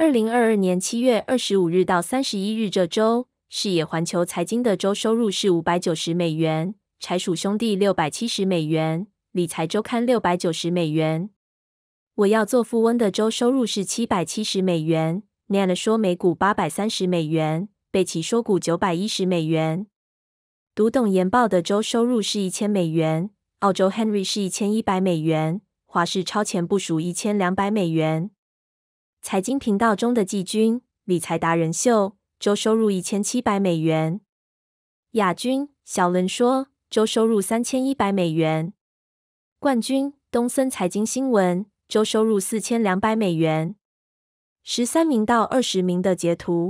二零二二年七月二十五日到三十一日这周，视野环球财经的周收入是五百九十美元，柴鼠兄弟六百七十美元，理财周刊六百九十美元。我要做富翁的周收入是七百七十美元。n a n a 说每股八百三十美元，贝奇说股九百一十美元。读懂研报的周收入是一千美元，澳洲 Henry 是一千一百美元，华氏超前部署一千两百美元。财经频道中的季军理财达人秀周收入一千七百美元，亚军小伦说周收入三千一百美元，冠军东森财经新闻周收入四千两百美元。十三名到二十名的截图。